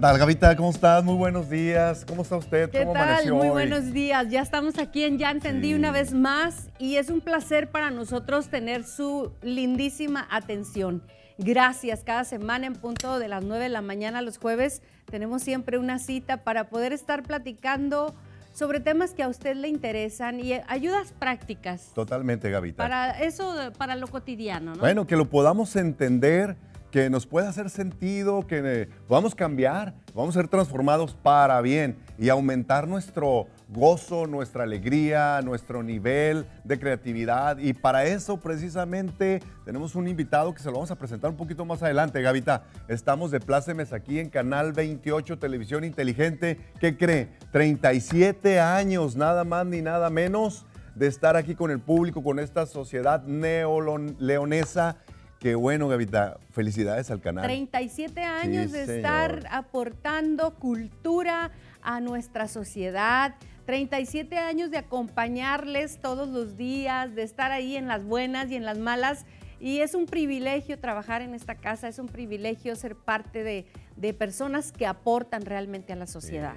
¿Qué tal, Gavita? ¿Cómo estás? Muy buenos días. ¿Cómo está usted? ¿Qué tal? Muy buenos días. Ya estamos aquí en Ya Entendí una vez más y es un placer para nosotros tener su lindísima atención. Gracias. Cada semana en punto de las 9 de la mañana los jueves tenemos siempre una cita para poder estar platicando sobre temas que a usted le interesan y eh, ayudas prácticas. Totalmente, Gavita. Para eso, para lo cotidiano, ¿no? Bueno, que lo podamos entender que nos pueda hacer sentido, que eh, podamos cambiar, vamos a ser transformados para bien y aumentar nuestro gozo, nuestra alegría, nuestro nivel de creatividad. Y para eso precisamente tenemos un invitado que se lo vamos a presentar un poquito más adelante. Gavita, estamos de plácemes aquí en Canal 28 Televisión Inteligente. ¿Qué cree? 37 años, nada más ni nada menos de estar aquí con el público, con esta sociedad neoleonesa Qué bueno, Gavita. Felicidades al canal. 37 años de estar aportando cultura a nuestra sociedad. 37 años de acompañarles todos los días, de estar ahí en las buenas y en las malas. Y es un privilegio trabajar en esta casa, es un privilegio ser parte de, personas que aportan realmente a la sociedad.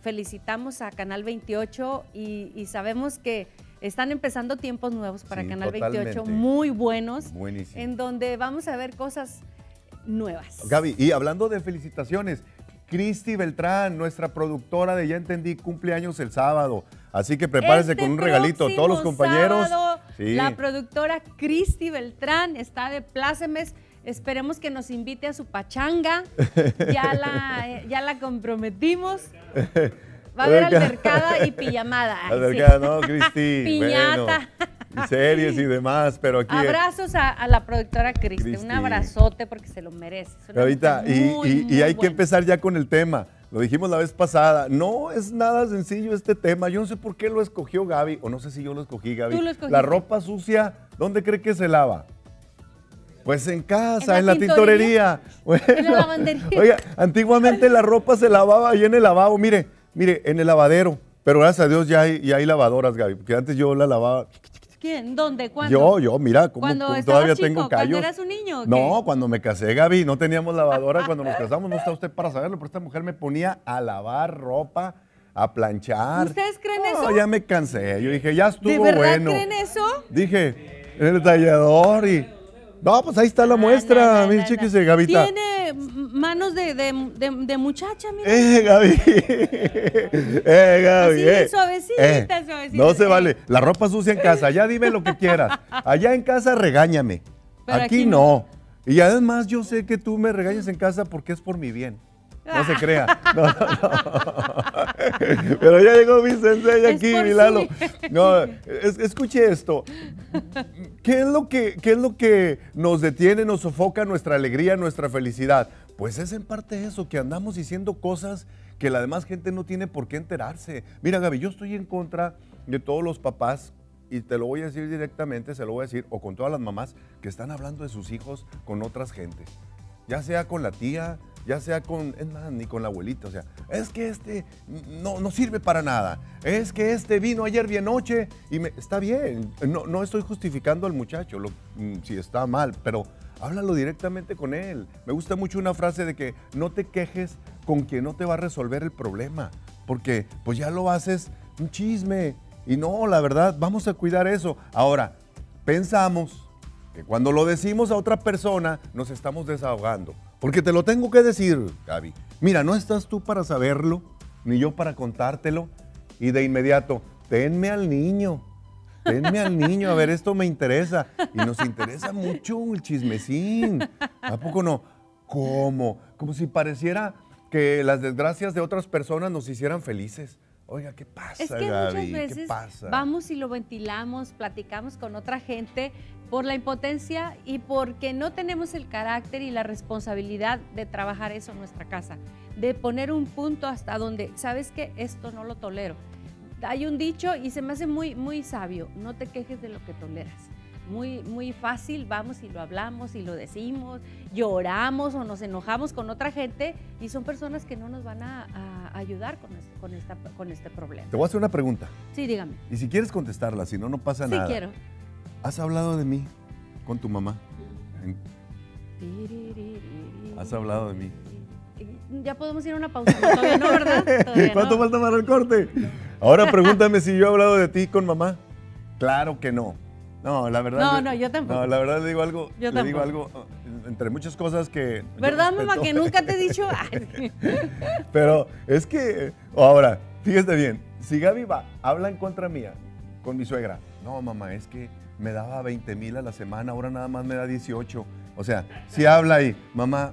Felicitamos a Canal 28 y sabemos que están empezando tiempos nuevos para Canal 28, muy buenos, en donde vamos a ver cosas nuevas. Gaby, y hablando de felicitaciones, Cristi Beltrán, nuestra productora de Ya Entendí, años el sábado. Así que prepárense este con un regalito. a Todos los compañeros. Sábado, La productora Cristi Beltrán está de plácemes. Esperemos que nos invite a su pachanga. Ya la, eh, ya la comprometimos. Va a haber albercada y pijamada. albercada, no, Cristi. Piñata. y series y demás, pero aquí... Eh, Abrazos a, la productora Cristi, un abrazote porque se lo merece. ahorita, y, hay que empezar ya con el tema. Lo dijimos la vez pasada, no es nada sencillo este tema. Yo no sé por qué lo escogió Gaby, o no sé si yo lo escogí, Gaby. Tú lo escogiste. La ropa sucia, ¿dónde cree que se lava? Pues en casa, en la, tintorería. en la lavandería. Oiga, antiguamente la ropa se lavaba ahí en el lavabo. Mire, Mire, en el lavadero, pero gracias a Dios ya hay, lavadoras, Gaby, porque antes yo la lavaba. ¿Quién? ¿Dónde? ¿Cuándo? Yo, yo, mira, como todavía tengo callo. ¿Cuando eras un niño? No, cuando me casé, Gaby, no teníamos lavadora. cuando nos casamos, no está usted para saberlo, pero esta mujer me ponía a lavar ropa, a planchar. ¿Ustedes creen no, eso? ya me cansé. Yo dije, ya estuvo ¿De verdad creen eso? Dije, en el tallador y. No, pues ahí está la ah, muestra, mis chiquis de Gavita. Tiene manos de, de, de, de muchacha, mira. Eh, Gaby. eh, Gaby. Así, eh. Suavecita, eh, suavecita. No eh. se vale. La ropa sucia en casa, ya dime lo que quieras. Allá en casa regáñame. Aquí, no. Y además yo sé que tú me regañas en casa porque es por mi bien. No se crea. Pero ya llegó mi sensei aquí, Milano. No, escuche esto. ¿Qué es, lo que, ¿Qué es lo que nos detiene, nos sofoca nuestra alegría, nuestra felicidad? Pues es en parte eso, que andamos diciendo cosas que la demás gente no tiene por qué enterarse. Mira, Gaby, yo estoy en contra de todos los papás y te lo voy a decir directamente, se lo voy a decir, o con todas las mamás que están hablando de sus hijos con otras gentes. Ya sea con la tía, ya sea con, es más, ni con la abuelita, o sea, es que este no, no sirve para nada, es que este vino ayer bien noche y me, está bien, no, estoy justificando al muchacho mm, si está mal, pero háblalo directamente con él. Me gusta mucho una frase de que no te quejes con quien no te va a resolver el problema, porque pues ya lo haces un chisme y no, la verdad, vamos a cuidar eso. Ahora, pensamos que cuando lo decimos a otra persona nos estamos desahogando. Porque te lo tengo que decir, Gaby. Mira, no estás tú para saberlo, ni yo para contártelo. Y de inmediato, tenme al niño, tenme al niño, a ver, esto me interesa. Y nos interesa mucho el chismecín. ¿A poco no? ¿Cómo? Como si pareciera que las desgracias de otras personas nos hicieran felices. Oiga, ¿qué pasa, es que Muchas veces Vamos y lo ventilamos, platicamos con otra gente por la impotencia y porque no tenemos el carácter y la responsabilidad de trabajar eso en nuestra casa, de poner un punto hasta donde, ¿sabes que Esto no lo tolero. Hay un dicho y se me hace muy, muy sabio, no te quejes de lo que toleras. Muy, muy fácil, vamos y lo hablamos y lo decimos, lloramos o nos enojamos con otra gente y son personas que no nos van a, ayudar con este, con, con este problema. Te voy a hacer una pregunta. Sí, dígame. Y si quieres contestarla, si no, no pasa nada. Sí, quiero. ¿Has hablado de mí con tu mamá? ¿Has hablado de mí? Ya podemos ir a una pausa. todavía no, ¿verdad? ¿Cuánto falta para el corte? Ahora pregúntame si yo he hablado de ti con mamá. Claro que no. No, la verdad. No, no, yo tampoco. No, la verdad le digo algo. Yo le digo algo, uh, entre muchas cosas que. ¿Verdad, mamá, que nunca te he dicho? Pero es que, ahora, fíjate bien, si Gaby va, habla en contra mía con mi suegra. No, mamá, es que me daba 20 mil a la semana, ahora nada más me da 18. O sea, si habla y, mamá,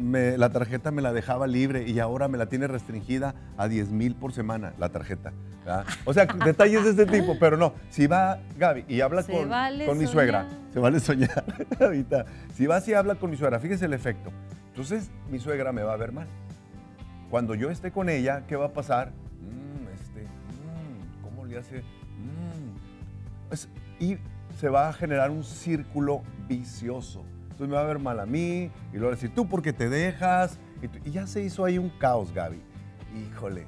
la tarjeta me la dejaba libre y ahora me la tiene restringida a 10 mil por semana la tarjeta. O sea, detalles de este tipo, pero no, si va Gaby y habla con, mi suegra, se vale soñar ahorita, si va y habla con mi suegra, fíjese el efecto, entonces mi suegra me va a ver mal. Cuando yo esté con ella, ¿qué va a pasar? Mm, este, mm, ¿Cómo le hace? Mm, es, y se va a generar un círculo vicioso. Entonces me va a ver mal a mí y luego decir, tú porque te dejas. Y, ya se hizo ahí un caos, Gaby. Híjole,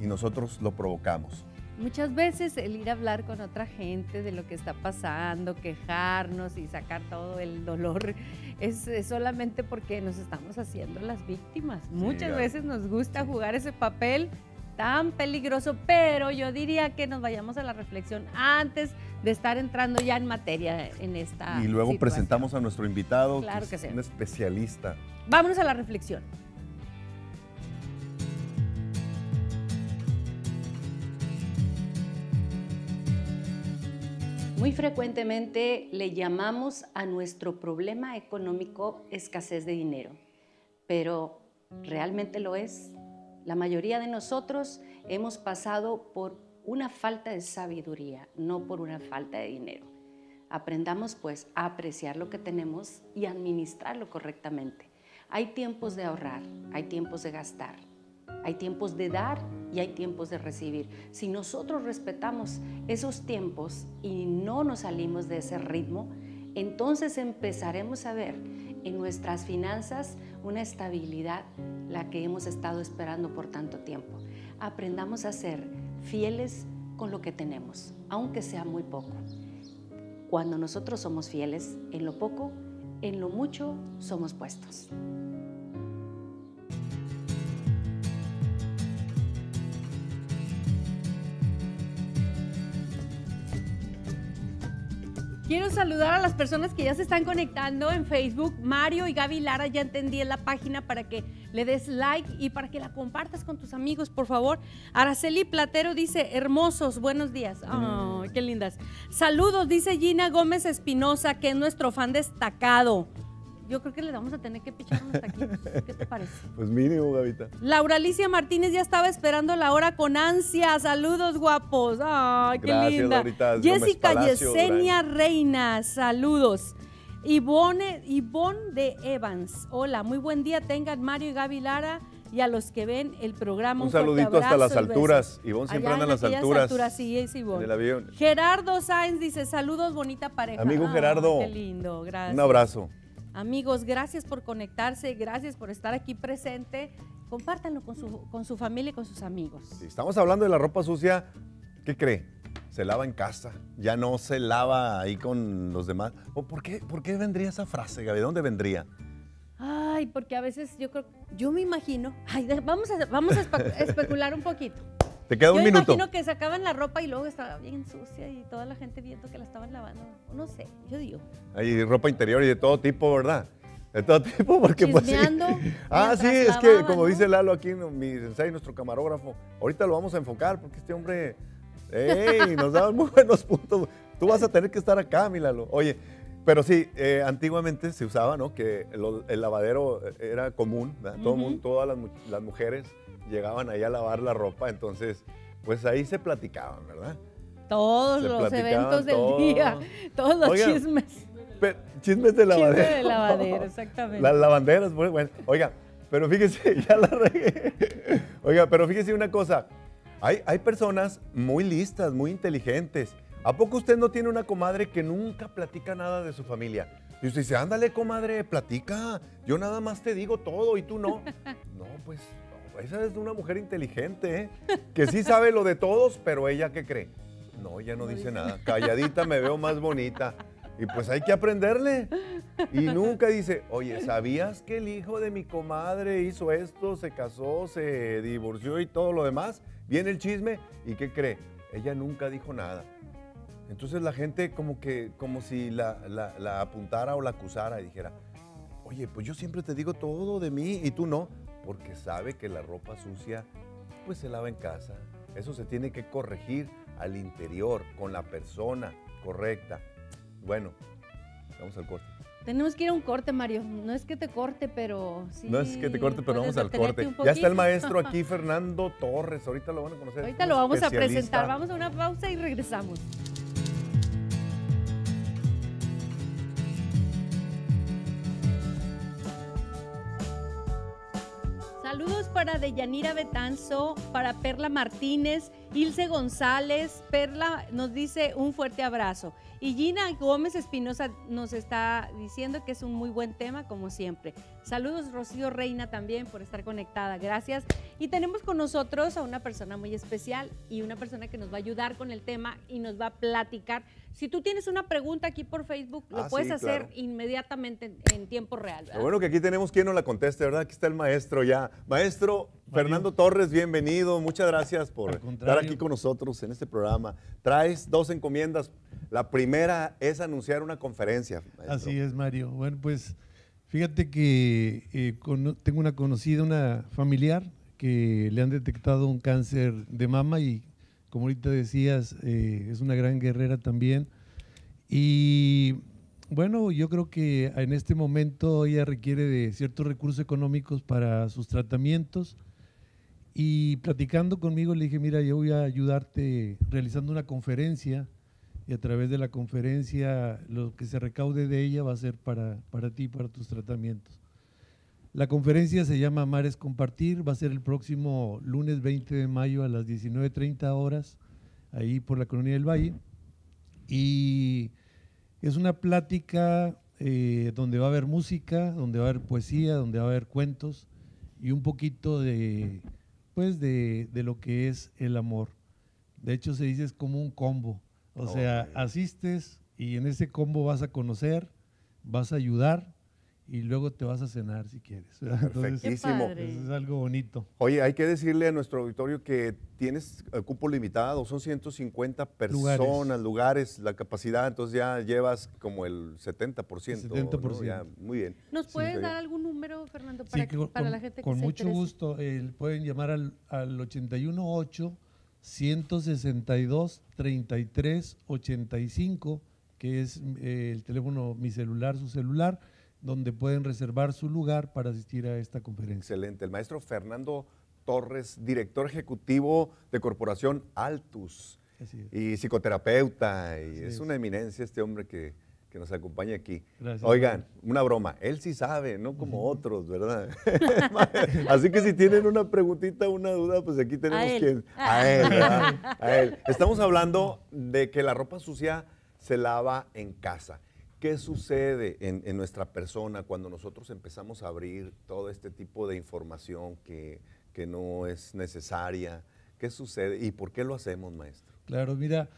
y nosotros lo provocamos. Muchas veces el ir a hablar con otra gente de lo que está pasando, quejarnos y sacar todo el dolor, es, solamente porque nos estamos haciendo las víctimas. Muchas veces nos gusta jugar ese papel tan peligroso, pero yo diría que nos vayamos a la reflexión antes de estar entrando ya en materia en esta. Y luego presentamos a nuestro invitado, que, es un especialista. Vámonos a la reflexión. Muy frecuentemente le llamamos a nuestro problema económico escasez de dinero, pero ¿realmente lo es? La mayoría de nosotros hemos pasado por una falta de sabiduría, no por una falta de dinero. Aprendamos pues a apreciar lo que tenemos y administrarlo correctamente. Hay tiempos de ahorrar, hay tiempos de gastar, hay tiempos de dar y hay tiempos de recibir. Si nosotros respetamos esos tiempos y no nos salimos de ese ritmo, entonces empezaremos a ver en nuestras finanzas una estabilidad la que hemos estado esperando por tanto tiempo. Aprendamos a ser fieles con lo que tenemos, aunque sea muy poco. Cuando nosotros somos fieles en lo poco, en lo mucho somos puestos. Quiero saludar a las personas que ya se están conectando en Facebook. Mario y Gaby Lara, ya entendí en la página para que le des like y para que la compartas con tus amigos, por favor. Araceli Platero dice, hermosos, buenos días. Mm. qué lindas. Saludos, dice Gina Gómez Espinosa, que es nuestro fan destacado. Yo creo que les vamos a tener que pichar hasta aquí ¿Qué te parece? Pues mínimo, Gavita. Laura Alicia Martínez ya estaba esperando la hora con ansia. Saludos, guapos. Ay, qué Gracias, linda. Jessica Yesenia Reina, saludos. Ivone, Ivonne de Evans. Hola, muy buen día. Tengan Mario y Gaby Lara y a los que ven el programa. Un, saludito hasta las alturas. Ivonne siempre anda en las alturas. alturas sí, es Ivonne. avión. Gerardo Sáenz dice, saludos, bonita pareja. Amigo ah, Gerardo. Qué lindo, gracias. Un abrazo. Amigos, gracias por conectarse, gracias por estar aquí presente. Compártanlo con su, con su familia y con sus amigos. Si estamos hablando de la ropa sucia, ¿qué cree? Se lava en casa, ya no se lava ahí con los demás. por, qué, vendría esa frase, Gaby? ¿De dónde vendría? Ay, porque a veces yo creo, yo me imagino, ay, vamos vamos a especular un poquito. Se queda un minuto. Yo imagino que sacaban la ropa y luego estaba bien sucia y toda la gente viendo que la estaban lavando. No sé, yo digo. Hay ropa interior y de todo tipo, ¿verdad? De todo tipo, porque pues. Ah, sí, es que como dice Lalo aquí, mi sensei, nuestro camarógrafo, ahorita lo vamos a enfocar porque este hombre. ¡Ey! Nos da muy buenos puntos. Tú vas a tener que estar acá, mi Lalo. Oye, pero sí, eh, antiguamente se usaba, ¿no? Que el lavadero era común, ¿verdad? Todo todas las, las mujeres llegaban ahí a lavar la ropa, entonces pues ahí se platicaban, ¿verdad? Todos los eventos del día, todos los chismes. Chismes de lavadero. Chismes de lavadero, exactamente. Las lavanderas, pues, bueno. Oiga, pero fíjese, ya la regué. Oiga, pero fíjese una cosa. Hay, hay personas muy listas, muy inteligentes. ¿A poco usted no tiene una comadre que nunca platica nada de su familia? Y usted dice, ándale, comadre, platica. Yo nada más te digo todo y tú no. No, pues esa es una mujer inteligente, ¿eh? que sí sabe lo de todos, pero ella qué cree. No, ella no, dice, nada. Calladita me veo más bonita. Y pues hay que aprenderle. Y nunca dice, oye, ¿sabías que el hijo de mi comadre hizo esto, se casó, se divorció y todo lo demás? Viene el chisme y ¿qué cree? Ella nunca dijo nada. Entonces la gente como que, como si la, la apuntara o la acusara y dijera, oye, pues yo siempre te digo todo de mí y tú no porque sabe que la ropa sucia pues se lava en casa. Eso se tiene que corregir al interior, con la persona correcta. Bueno, vamos al corte. Tenemos que ir a un corte, Mario. No es que te corte, pero No es que te corte, pero vamos al corte. Ya está el maestro aquí, Fernando Torres. Ahorita lo van a conocer. Ahorita lo vamos a presentar. Vamos a una pausa y regresamos. Saludos para Deyanira Betanzo, para Perla Martínez, Ilse González Perla nos dice un fuerte abrazo. Y Gina Gómez Espinosa nos está diciendo que es un muy buen tema, como siempre. Saludos, Rocío Reina, también por estar conectada. Gracias. Y tenemos con nosotros a una persona muy especial y una persona que nos va a ayudar con el tema y nos va a platicar. Si tú tienes una pregunta aquí por Facebook, lo ah, puedes hacer inmediatamente en, tiempo real. bueno que aquí tenemos quien nos la conteste, ¿verdad? Aquí está el maestro ya. Maestro Fernando Torres, bienvenido. Muchas gracias por estar aquí con nosotros en este programa. Traes dos encomiendas. La primera es anunciar una conferencia. Así es, Mario. Bueno, pues fíjate que eh, tengo una conocida, una familiar, que le han detectado un cáncer de mama y, como ahorita decías, eh, es una gran guerrera también. Y bueno, yo creo que en este momento ella requiere de ciertos recursos económicos para sus tratamientos y platicando conmigo le dije, mira, yo voy a ayudarte realizando una conferencia y a través de la conferencia lo que se recaude de ella va a ser para, para ti, para tus tratamientos. La conferencia se llama Mares Compartir, va a ser el próximo lunes 20 de mayo a las 19.30 horas, ahí por la Colonia del Valle. Y es una plática eh, donde va a haber música, donde va a haber poesía, donde va a haber cuentos y un poquito de pues de, lo que es el amor. De hecho se dice es como un combo. O sea, asistes y en ese combo vas a conocer, vas a ayudar y luego te vas a cenar si quieres. Perfectísimo. eso es algo bonito. Oye, hay que decirle a nuestro auditorio que tienes eh, cupo limitado, son 150 personas, lugares. la capacidad, entonces ya llevas como el 70%. 70%. muy bien. ¿Nos puedes dar algún número, Fernando, para, para la gente que Con mucho gusto, eh, pueden llamar al, al 818 162 3385 que es eh, el teléfono, mi celular, su celular donde pueden reservar su lugar para asistir a esta conferencia. Excelente. El maestro Fernando Torres, director ejecutivo de Corporación Altus y psicoterapeuta. Y es, una eminencia este hombre que, nos acompaña aquí. Oigan, una broma. Él sí sabe, no como otros, ¿verdad? Así que si tienen una preguntita, una duda, pues aquí tenemos a quien. A ah. él, A él. Estamos hablando de que la ropa sucia se lava en casa. ¿Qué sucede en, nuestra persona cuando nosotros empezamos a abrir todo este tipo de información que, que no es necesaria? ¿Qué sucede y por qué lo hacemos, maestro? Claro, mira,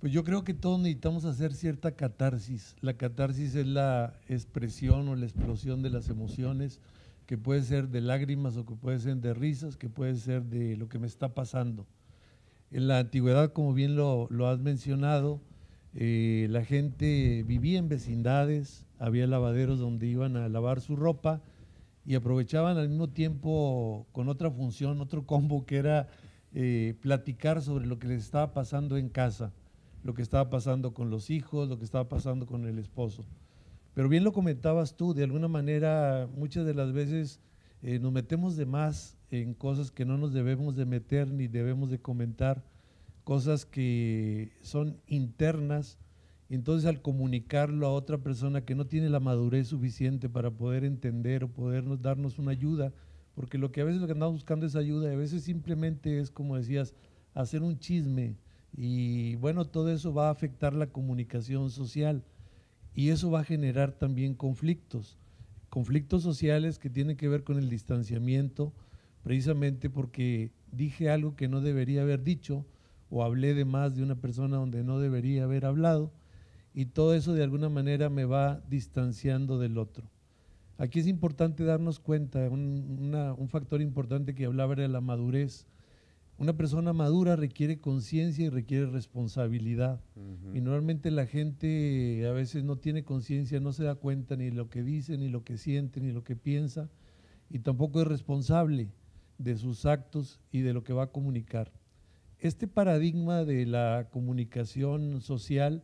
pues yo creo que todos necesitamos hacer cierta catarsis. La catarsis es la expresión o la explosión de las emociones, que puede ser de lágrimas o que puede ser de risas, que puede ser de lo que me está pasando. En la antigüedad, como bien lo, lo has mencionado, eh, la gente vivía en vecindades, había lavaderos donde iban a lavar su ropa y aprovechaban al mismo tiempo con otra función, otro combo que era eh, platicar sobre lo que les estaba pasando en casa, lo que estaba pasando con los hijos, lo que estaba pasando con el esposo. Pero bien lo comentabas tú, de alguna manera muchas de las veces eh, nos metemos de más en cosas que no nos debemos de meter ni debemos de comentar cosas que son internas. Entonces al comunicarlo a otra persona que no tiene la madurez suficiente para poder entender o podernos darnos una ayuda, porque lo que a veces lo que andamos buscando es ayuda, a veces simplemente es como decías, hacer un chisme y bueno, todo eso va a afectar la comunicación social y eso va a generar también conflictos, conflictos sociales que tienen que ver con el distanciamiento, precisamente porque dije algo que no debería haber dicho, o hablé de más de una persona donde no debería haber hablado y todo eso de alguna manera me va distanciando del otro. Aquí es importante darnos cuenta, un, factor importante que hablaba era la madurez. Una persona madura requiere conciencia y requiere responsabilidad. Y normalmente la gente a veces no tiene conciencia, no se da cuenta ni lo que dice, ni lo que siente, ni lo que piensa, y tampoco es responsable de sus actos y de lo que va a comunicar este paradigma de la comunicación social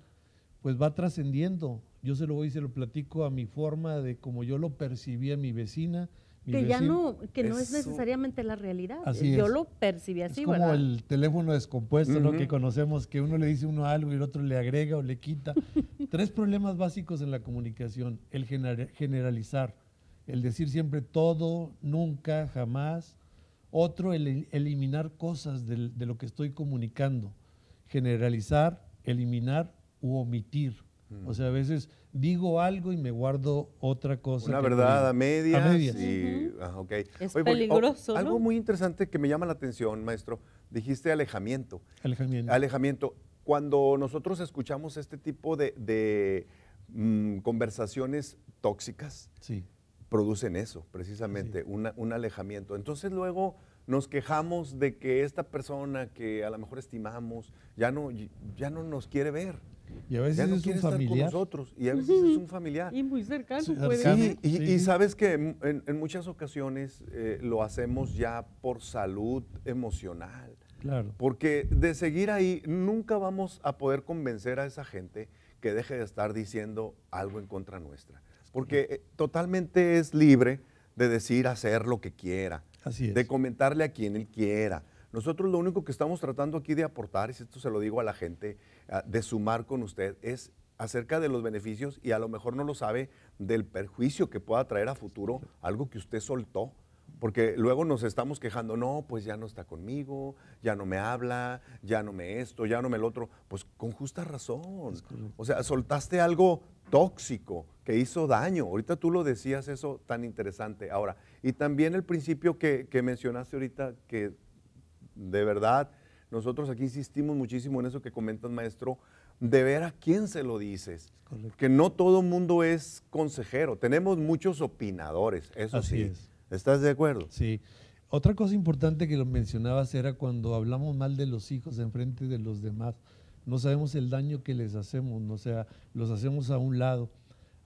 pues va trascendiendo. Yo se lo voy y se lo platico a mi forma de como yo lo percibí a mi vecina. que ya no, que no es necesariamente la realidad. yo lo percibí así, es como el teléfono descompuesto, lo Que conocemos, que uno le dice uno algo y el otro le agrega o le quita. Tres problemas básicos en la comunicación. El generalizar, el decir siempre todo, nunca, jamás, otro, el, eliminar cosas de, lo que estoy comunicando. Generalizar, eliminar u omitir. O sea, a veces digo algo y me guardo otra cosa. Una verdad a medias. A ah, peligroso. Algo muy interesante que me llama la atención, maestro. Dijiste alejamiento. Alejamiento. Alejamiento. Cuando nosotros escuchamos este tipo de, mm, conversaciones tóxicas, sí producen eso, precisamente, un alejamiento. Entonces luego nos quejamos de que esta persona que a lo mejor estimamos ya no, ya no nos quiere ver. Y a veces ya no quiere estar con nosotros. Y a veces es un familiar. Y muy cercano. Y, sabes que en, muchas ocasiones eh, lo hacemos ya por salud emocional. Claro. Porque de seguir ahí nunca vamos a poder convencer a esa gente que deje de estar diciendo algo en contra nuestra porque eh, totalmente es libre de decir, hacer lo que quiera, de comentarle a quien él quiera. Nosotros lo único que estamos tratando aquí de aportar, y esto se lo digo a la gente, ah, de sumar con usted, es acerca de los beneficios y a lo mejor no lo sabe del perjuicio que pueda traer a futuro algo que usted soltó porque luego nos estamos quejando, no, pues ya no está conmigo, ya no me habla, ya no me esto, ya no me el otro. Pues con justa razón. O sea, soltaste algo tóxico que hizo daño. Ahorita tú lo decías eso tan interesante. Ahora, y también el principio que, mencionaste ahorita, que de verdad nosotros aquí insistimos muchísimo en eso que comentas, maestro, de ver a quién se lo dices. Que no todo mundo es consejero. Tenemos muchos opinadores, eso sí. Es. ¿Estás de acuerdo? Sí. Otra cosa importante que lo mencionabas era cuando hablamos mal de los hijos en frente de los demás, no sabemos el daño que les hacemos, o sea, los hacemos a un lado.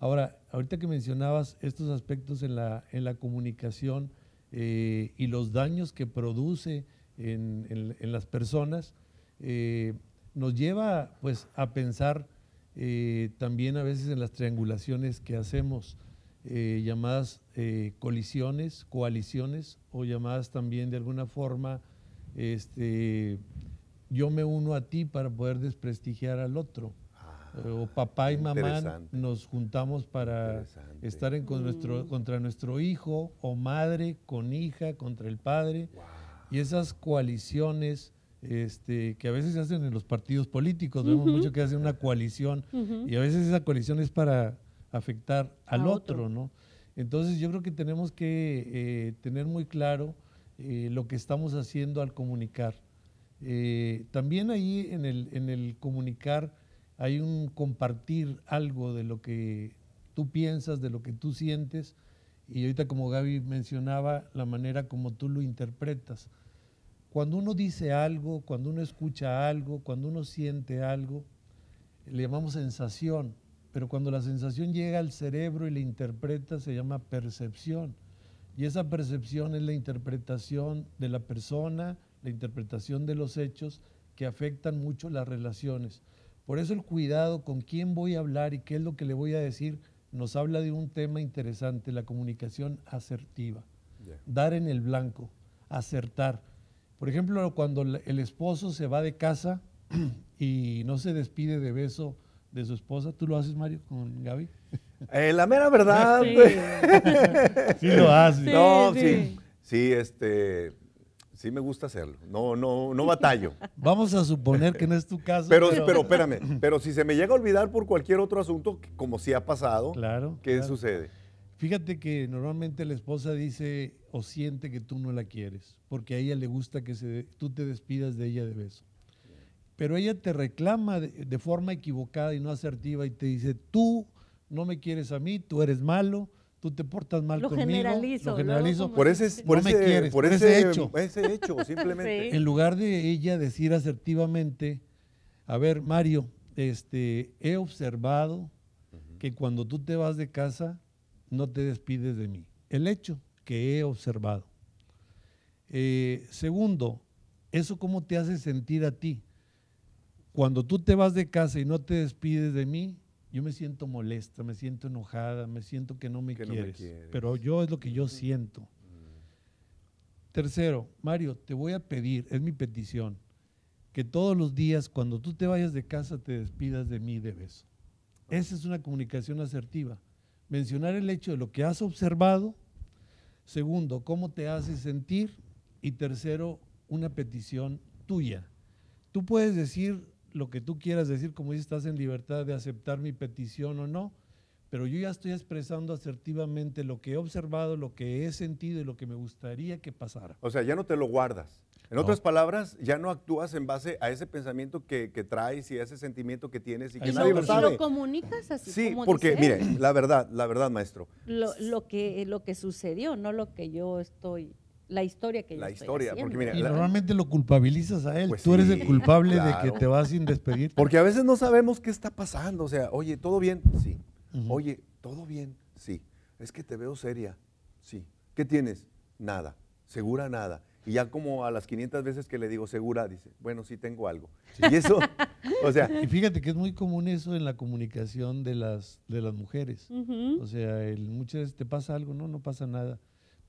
Ahora, ahorita que mencionabas estos aspectos en la, en la comunicación eh, y los daños que produce en, en, las personas, eh, nos lleva pues, a pensar eh, también a veces en las triangulaciones que hacemos, llamadas eh, colisiones, coaliciones o llamadas también de alguna forma, este, yo me uno a ti para poder desprestigiar al otro. Ah, o papá y mamá nos juntamos para estar en mm. contra nuestro hijo o madre con hija, contra el padre. Y esas coaliciones este, que a veces se hacen en los partidos políticos, vemos mucho que hacen una coalición y a veces esa coalición es para afectar al otro. ¿no? Entonces yo creo que tenemos que eh, tener muy claro eh, lo que estamos haciendo al comunicar. Eh, también ahí en el, en el comunicar hay un compartir algo de lo que tú piensas, de lo que tú sientes, y ahorita como Gaby mencionaba, la manera como tú lo interpretas. Cuando uno dice algo, cuando uno escucha algo, cuando uno siente algo, le llamamos sensación, pero cuando la sensación llega al cerebro y la interpreta, se llama percepción. Y esa percepción es la interpretación de la persona, la interpretación de los hechos que afectan mucho las relaciones. Por eso el cuidado con quién voy a hablar y qué es lo que le voy a decir nos habla de un tema interesante, la comunicación asertiva. Dar en el blanco, acertar. Por ejemplo, cuando el esposo se va de casa y no se despide de beso de su esposa. ¿Tú lo haces, Mario, con Gaby? Eh, la mera verdad. Sí, lo haces. no, sí. sí. este. Sí me gusta hacerlo. No, no, no batallo. Vamos a suponer que no es tu caso. Pero, pero, pero espérame, pero si se me llega a olvidar por cualquier otro asunto, como si ha pasado, claro, ¿qué sucede? Fíjate que normalmente la esposa dice o siente que tú no la quieres, porque a ella le gusta que se, tú te despidas de ella de beso pero ella te reclama de, forma equivocada y no asertiva y te dice, tú no me quieres a mí, tú eres malo, tú te portas mal lo conmigo. Generalizo, lo generalizo. Por ese, por, ese, hecho. En lugar de ella decir asertivamente, a ver, Mario, este, he observado que cuando tú te vas de casa, no te despides de mí. El hecho que he observado. Eh, segundo, ¿eso cómo te hace sentir a ti? cuando tú te vas de casa y no te despides de mí, yo me siento molesta, me siento enojada, me siento que no me, quieres, Pero yo es lo que yo siento. Mm. Tercero, Mario, te voy a pedir, es mi petición, que todos los días cuando tú te vayas de casa te despidas de mí de beso. Ah. Esa es una comunicación asertiva. Mencionar el hecho de lo que has observado. Segundo, cómo te hace sentir. Y tercero, una petición tuya. Tú puedes decir lo que tú quieras decir, como dices, estás en libertad de aceptar mi petición o no, pero yo ya estoy expresando asertivamente lo que he observado, lo que he sentido y lo que me gustaría que pasara. O sea, ya no te lo guardas. En otras palabras, ya no actúas en base a ese pensamiento que, traes y a ese sentimiento que tienes y que nadie lo, lo sabe. Lo comunicas así. Sí, porque mire, la verdad, la verdad, maestro. lo, que, lo que sucedió, no lo que yo estoy la historia que la historia porque mira y normalmente lo culpabilizas a él pues tú eres el culpable de que te vas sin despedir porque a veces no sabemos qué está pasando o sea oye todo bien sí oye todo bien sí es que te veo seria sí qué tienes nada segura nada y ya como a las 500 veces que le digo segura, dice, bueno, sí tengo algo. Y eso, o sea... Y fíjate que es muy común eso en la comunicación de las, de las mujeres. O sea, muchas veces te pasa algo, no, no pasa nada.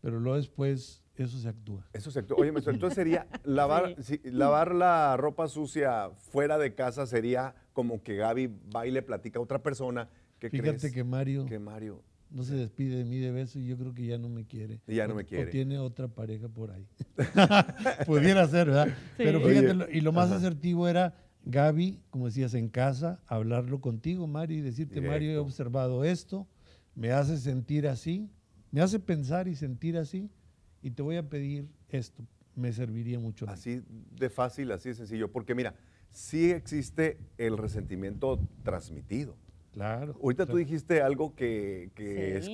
Pero luego después eso se actúa. Eso se actúa. Oye, me entonces sería lavar, lavar la ropa sucia fuera de casa sería como que Gaby va y le platica a otra persona que Fíjate que Mario, que Mario no se despide de mí de beso y yo creo que ya no me quiere. ya no me quiere. O tiene otra pareja por ahí. Pudiera ser, ¿verdad? Pero fíjate, y lo más asertivo era Gaby, como decías, en casa, hablarlo contigo, Mario, y decirte, Mario, he observado esto, me hace sentir así, me hace pensar y sentir así, y te voy a pedir esto, me serviría mucho. Así de fácil, así de sencillo, porque mira, sí existe el resentimiento transmitido. Claro. Ahorita tú dijiste algo que, que es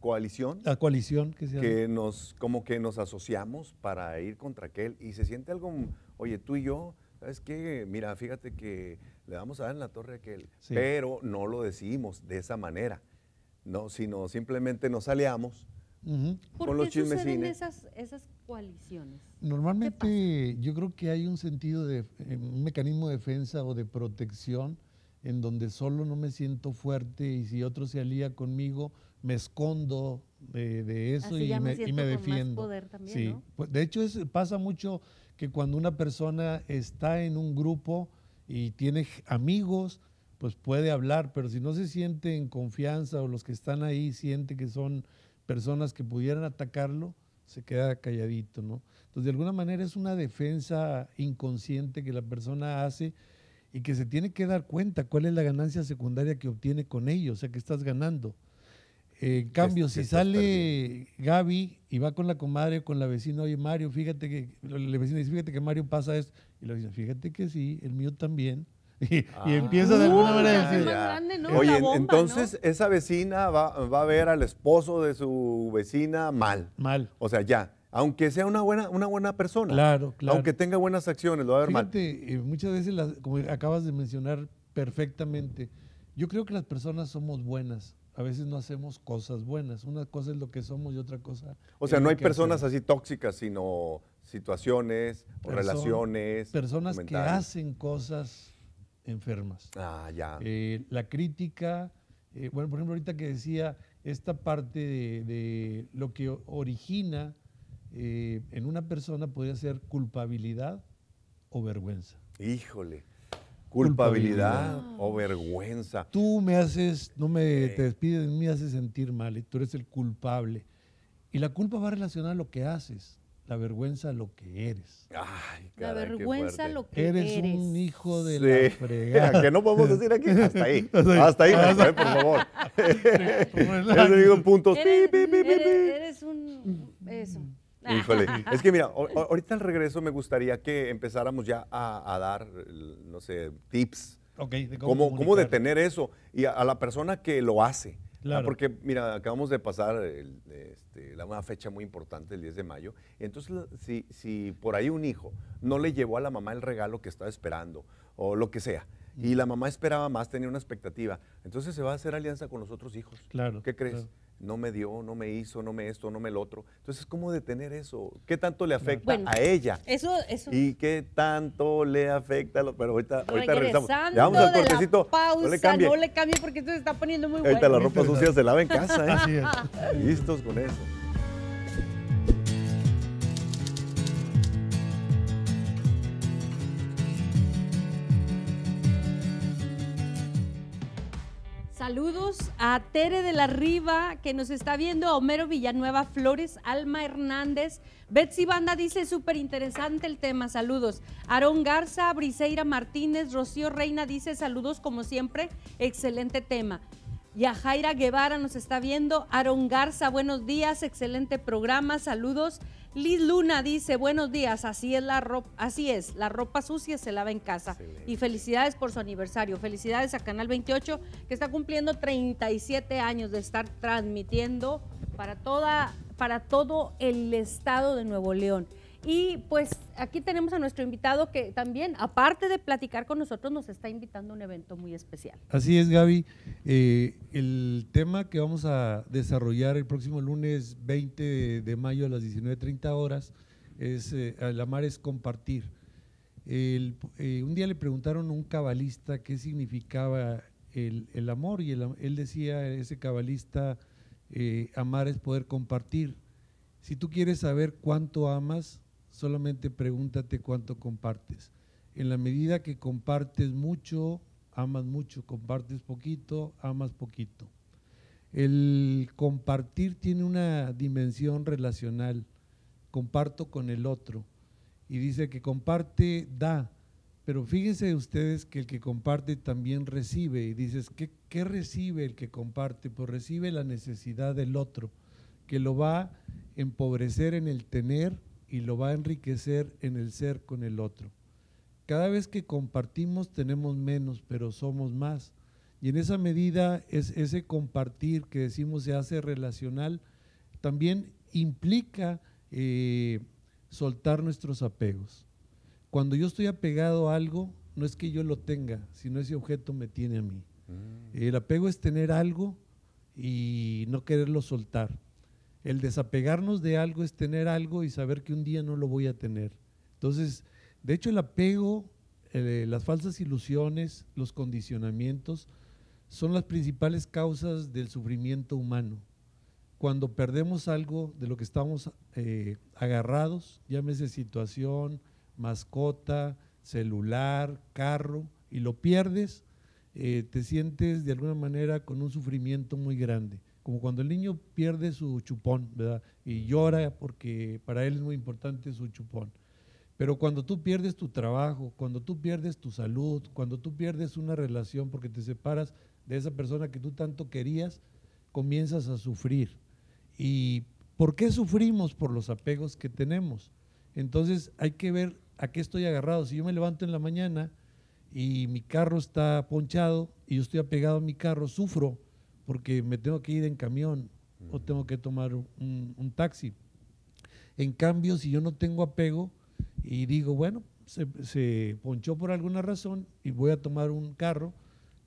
coalición. La coalición que se Que nos, como que nos asociamos para ir contra aquel y se siente algo, oye, tú y yo, ¿sabes qué? Mira, fíjate que le vamos a dar en la torre a aquel, pero no lo decidimos de esa manera, no, sino simplemente nos aliamos ¿Por qué suceden esas, esas coaliciones? Normalmente yo creo que hay un sentido de, eh, un mecanismo de defensa o de protección en donde solo no me siento fuerte y si otro se alía conmigo, me escondo de, eso y, me, me defiendo. sí. pues de hecho, es, pasa mucho que cuando una persona está en un grupo y tiene amigos, pues puede hablar, pero si no se siente en confianza o los que están ahí sienten que son personas que pudieran atacarlo, se queda calladito, ¿no? Entonces, de alguna manera es una defensa inconsciente que la persona hace y que se tiene que dar cuenta cuál es la ganancia secundaria que obtiene con ello, o sea, que estás ganando. Eh, en cambio, si sale Gaby y va con la comadre, con la vecina, oye Mario, fíjate que, la vecina dice, fíjate que Mario pasa esto, y la vecina, fíjate que sí, el mío también, Y, ah. empieza de alguna manera a decir. Oye, entonces esa vecina va, a ver al esposo de su vecina mal. Mal. O sea, ya. Aunque sea una buena, una buena persona. Claro, claro. Aunque tenga buenas acciones, lo va a ver eh, muchas veces, como acabas de mencionar perfectamente, yo creo que las personas somos buenas a veces no hacemos cosas buenas. Una cosa es lo que somos y otra cosa. O sea, no hay personas así tóxicas, sino situaciones, relaciones. Personas que hacen cosas enfermas. Ah, ya. Eh, la crítica, eh, bueno, por ejemplo, ahorita que decía esta parte de, lo que origina eh, en una persona podría ser culpabilidad o vergüenza. Híjole. Culpabilidad, o vergüenza. Tú me haces, no me te despides, me haces sentir mal tú eres el culpable. Y la culpa va relacionada a lo que haces la vergüenza lo que eres. Ay, la vergüenza lo que eres. Eres un hijo de la fregada. Que no podemos decir aquí? Hasta ahí. Hasta ahí, por favor. Eso digo en Eres, eres un... Eso. Es que mira, ahorita al regreso me gustaría que empezáramos ya a, dar, no sé, tips. Ok. cómo, cómo, detener eso? Y a la persona que lo hace. Ah, porque, mira, acabamos de pasar este, la, una fecha muy importante, el 10 de mayo. Entonces, si, si por ahí un hijo no le llevó a la mamá el regalo que estaba esperando o lo que sea, y mm. la mamá esperaba más, tenía una expectativa, entonces se va a hacer alianza con los otros hijos. Claro. ¿Qué crees? no me dio, no me hizo, no me esto, no me lo otro. Entonces, ¿cómo detener eso? ¿Qué tanto le afecta a ella? Eso, eso. ¿Y qué tanto le afecta? a Lo, pero ahorita, ahorita regresamos. vamos al cortecito. Pausa, no le cambie. No le cambie porque esto se está poniendo muy bueno. Ahorita la ropa sucia se lava en casa. ¿eh? Listos con eso. Saludos a Tere de la Riva, que nos está viendo, a Homero Villanueva Flores, Alma Hernández. Betsy Banda dice, súper interesante el tema, saludos. Aarón Garza, Briseira Martínez, Rocío Reina dice, saludos como siempre, excelente tema. Yajaira Guevara nos está viendo, Aarón Garza, buenos días, excelente programa, saludos. Liz Luna dice, buenos días, así es la ropa, así es, la ropa sucia se lava en casa. Y felicidades por su aniversario. Felicidades a Canal 28, que está cumpliendo 37 años de estar transmitiendo para toda, para todo el estado de Nuevo León. Y pues aquí tenemos a nuestro invitado que también, aparte de platicar con nosotros, nos está invitando a un evento muy especial. Así es, Gaby. Eh, el tema que vamos a desarrollar el próximo lunes 20 de mayo a las 19.30 horas es, el eh, amar es compartir. Eh, un día le preguntaron a un cabalista qué significaba el, amor y él decía, ese cabalista, amar es poder compartir. Si tú quieres saber cuánto amas, solamente pregúntate cuánto compartes. En la medida que compartes mucho, amas mucho, compartes poquito, amas poquito. El compartir tiene una dimensión relacional, comparto con el otro. Y dice que comparte, da. Pero fíjense ustedes que el que comparte también recibe. Y dices, ¿qué, ¿qué, recibe el que comparte? Pues recibe la necesidad del otro, que lo va a empobrecer en el tener y lo va a enriquecer en el ser con el otro. Cada vez que compartimos tenemos menos, pero somos más. Y en esa medida es ese compartir que decimos se hace relacional, también implica eh, soltar nuestros apegos. Cuando yo estoy apegado a algo, no es que yo lo tenga, sino ese objeto me tiene a mí. Mm. El apego es tener algo y no quererlo soltar. El desapegarnos de algo es tener algo y saber que un día no lo voy a tener. Entonces, de hecho, el apego, eh, las falsas ilusiones, los condicionamientos, son las principales causas del sufrimiento humano. Cuando perdemos algo de lo que estamos eh, agarrados, llámese situación, mascota, celular, carro, y lo pierdes, eh, te sientes de alguna manera con un sufrimiento muy grande como cuando el niño pierde su chupón, ¿verdad? Y llora porque para él es muy importante su chupón. Pero cuando tú pierdes tu trabajo, cuando tú pierdes tu salud, cuando tú pierdes una relación porque te separas de esa persona que tú tanto querías, comienzas a sufrir. ¿Y por qué sufrimos por los apegos que tenemos? Entonces hay que ver a qué estoy agarrado. Si yo me levanto en la mañana y mi carro está ponchado y yo estoy apegado a mi carro, sufro porque me tengo que ir en camión o tengo que tomar un, taxi. En cambio, si yo no tengo apego y digo, bueno, se, ponchó por alguna razón y voy a tomar un carro,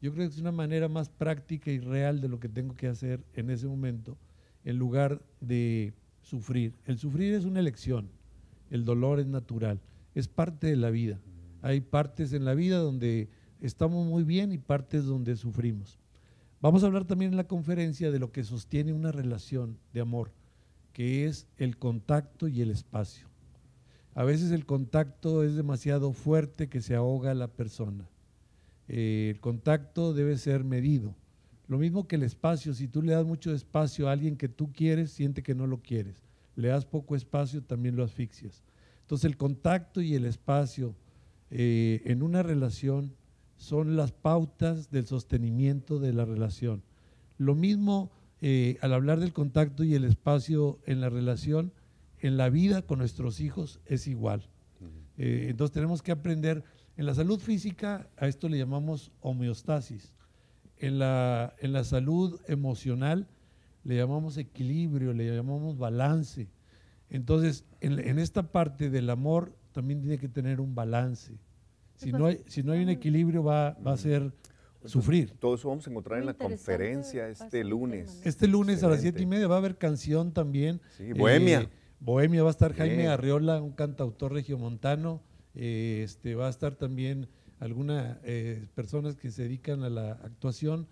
yo creo que es una manera más práctica y real de lo que tengo que hacer en ese momento, en lugar de sufrir. El sufrir es una elección, el dolor es natural, es parte de la vida. Hay partes en la vida donde estamos muy bien y partes donde sufrimos. Vamos a hablar también en la conferencia de lo que sostiene una relación de amor, que es el contacto y el espacio. A veces el contacto es demasiado fuerte que se ahoga a la persona. Eh, el contacto debe ser medido. Lo mismo que el espacio, si tú le das mucho espacio a alguien que tú quieres, siente que no lo quieres. Le das poco espacio, también lo asfixias. Entonces el contacto y el espacio eh, en una relación son las pautas del sostenimiento de la relación. Lo mismo eh, al hablar del contacto y el espacio en la relación, en la vida con nuestros hijos es igual. Eh, entonces tenemos que aprender, en la salud física a esto le llamamos homeostasis, en la, salud emocional le llamamos equilibrio, le llamamos balance. Entonces, en esta parte del amor también tiene que tener un balance. Si no hay, un ah. equilibrio va, a mm. ser sufrir. Todo eso vamos a encontrar en la conferencia este lunes. Este lunes a las siete y media va a haber canción también. Sí, eh, Bohemia. Bohemia va a estar Jaime Arriola, un cantautor regiomontano. Eh, este, va a estar también algunas eh, personas que se dedican a la actuación.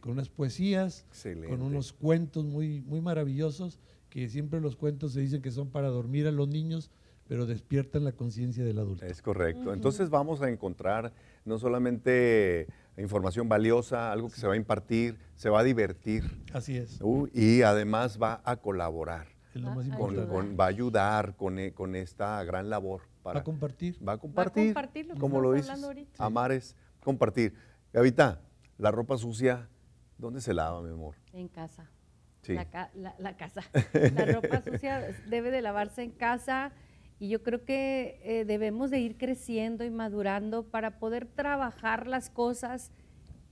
con unas poesías, con unos cuentos muy, muy maravillosos, que siempre los cuentos se dicen que son para dormir a los niños, pero despiertan la conciencia del adulto. Es correcto. Entonces vamos a encontrar no solamente información valiosa, algo que se va a impartir, se va a divertir. Así es. y además va a colaborar. Es lo más importante. va a ayudar con, e, con esta gran labor. Para, va a compartir. Va a compartir. Va a compartir lo que como lo dices, ahorita. amar es compartir. Gavita, la ropa sucia, ¿dónde se lava, mi amor? En casa. Sí. La, la casa. La ropa sucia debe de lavarse en casa. Y yo creo que eh, debemos de ir creciendo y madurando para poder trabajar las cosas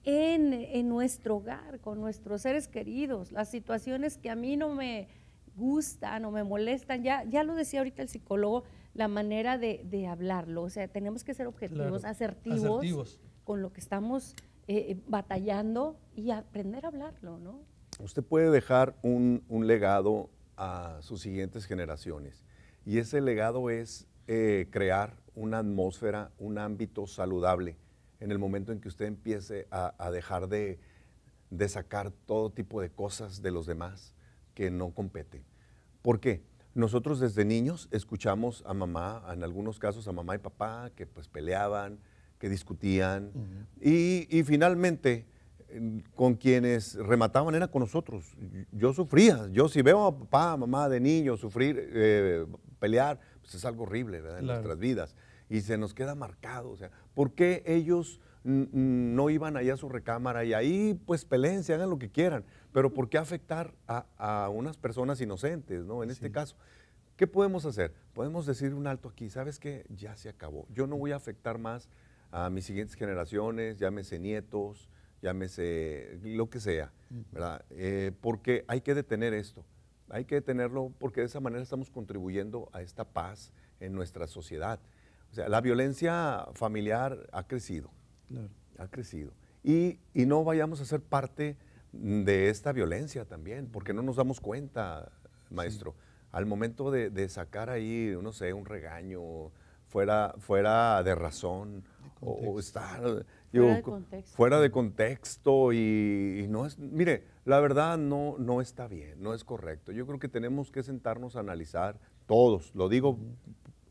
en, nuestro hogar, con nuestros seres queridos, las situaciones que a mí no me gustan o me molestan. Ya, ya lo decía ahorita el psicólogo, la manera de, de hablarlo. O sea, tenemos que ser objetivos, asertivos, con lo que estamos eh, eh, batallando y aprender a hablarlo, ¿no? Usted puede dejar un, un legado a sus siguientes generaciones. Y ese legado es eh, crear una atmósfera, un ámbito saludable en el momento en que usted empiece a, dejar de, sacar todo tipo de cosas de los demás que no competen. ¿Por qué? Nosotros desde niños escuchamos a mamá, en algunos casos a mamá y papá, que pues peleaban, que discutían. y, finalmente con quienes remataban era con nosotros. Yo sufría. Yo si veo a papá, mamá de niño sufrir, eh, pelear, pues es algo horrible en nuestras vidas. Y se nos queda marcado. O sea, ¿por qué ellos no iban allá a su recámara y ahí pues se hagan lo que quieran? Pero ¿por qué afectar a, unas personas inocentes, no? En este caso. ¿Qué podemos hacer? Podemos decir un alto aquí, ¿sabes qué? Ya se acabó. Yo no voy a afectar más a mis siguientes generaciones, llámese nietos, llámese lo que sea, ¿verdad? Eh, porque hay que detener esto, hay que detenerlo porque de esa manera estamos contribuyendo a esta paz en nuestra sociedad. O sea, la violencia familiar ha crecido, ha crecido. Y, y, no vayamos a ser parte de esta violencia también, porque no nos damos cuenta, maestro. Al momento de, de, sacar ahí, no sé, un regaño fuera, fuera de razón, o estar fuera, de contexto. y, no es, mire, la verdad no, no está bien, no es correcto. Yo creo que tenemos que sentarnos a analizar todos, lo digo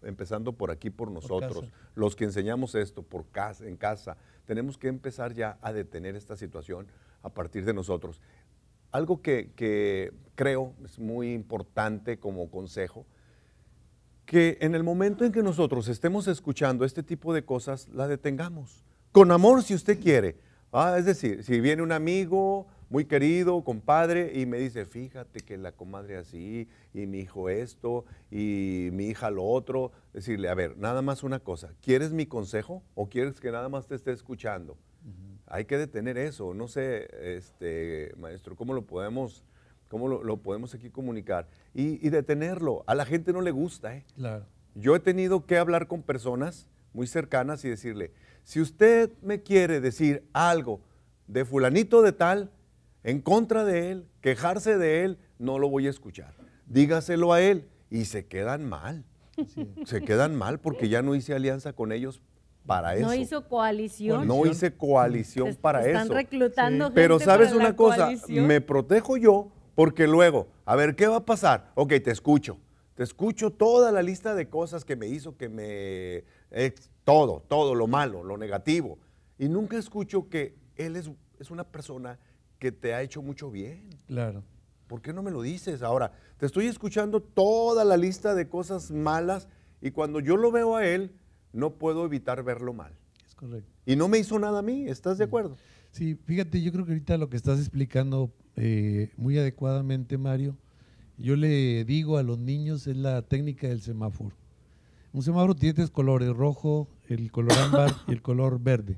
empezando por aquí, por nosotros, los que enseñamos esto por en casa, tenemos que empezar ya a detener esta situación a partir de nosotros. Algo que, que creo es muy importante como consejo que en el momento en que nosotros estemos escuchando este tipo de cosas, la detengamos. Con amor, si usted quiere. Ah, es decir, si viene un amigo muy querido, compadre, y me dice, fíjate que la comadre así, y mi hijo esto, y mi hija lo otro, decirle, a ver, nada más una cosa, ¿quieres mi consejo o quieres que nada más te esté escuchando? Hay que detener eso, no sé, este, maestro, ¿cómo lo podemos cómo lo, podemos aquí comunicar y, detenerlo. A la gente no le gusta. ¿eh? Claro. Yo he tenido que hablar con personas muy cercanas y decirle, si usted me quiere decir algo de fulanito de tal, en contra de él, quejarse de él, no lo voy a escuchar. Dígaselo a él y se quedan mal. Se quedan mal porque ya no hice alianza con ellos para eso. No hizo coalición. No hice coalición para eso. Están reclutando gente Pero sabes una cosa, me protejo yo porque luego, a ver, ¿qué va a pasar? Ok, te escucho. Te escucho toda la lista de cosas que me hizo que me... Eh, todo, todo, lo malo, lo negativo. Y nunca escucho que él es, es una persona que te ha hecho mucho bien. Claro. ¿Por qué no me lo dices? Ahora, te estoy escuchando toda la lista de cosas malas y cuando yo lo veo a él, no puedo evitar verlo mal. Es correcto. Y no me hizo nada a mí, ¿estás de mm. acuerdo? Sí, fíjate, yo creo que ahorita lo que estás explicando eh, muy adecuadamente, Mario, yo le digo a los niños es la técnica del semáforo. Un semáforo tiene tres colores, rojo, el color ámbar y el color verde.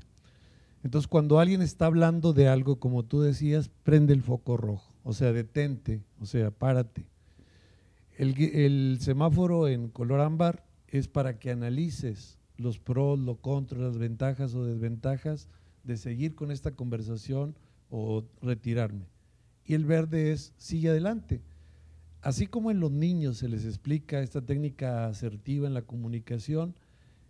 Entonces, cuando alguien está hablando de algo, como tú decías, prende el foco rojo, o sea, detente, o sea, párate. El, el semáforo en color ámbar es para que analices los pros, los contras, las ventajas o desventajas de seguir con esta conversación o retirarme y el verde es sigue adelante. Así como en los niños se les explica esta técnica asertiva en la comunicación,